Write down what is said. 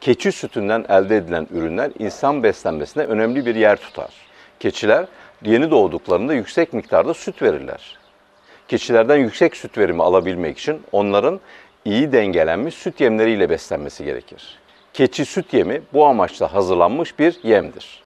keçi sütünden elde edilen ürünler insan beslenmesine önemli bir yer tutar. Keçiler yeni doğduklarında yüksek miktarda süt verirler. Keçilerden yüksek süt verimi alabilmek için onların iyi dengelenmiş süt yemleriyle beslenmesi gerekir. Keçi süt yemi bu amaçla hazırlanmış bir yemdir.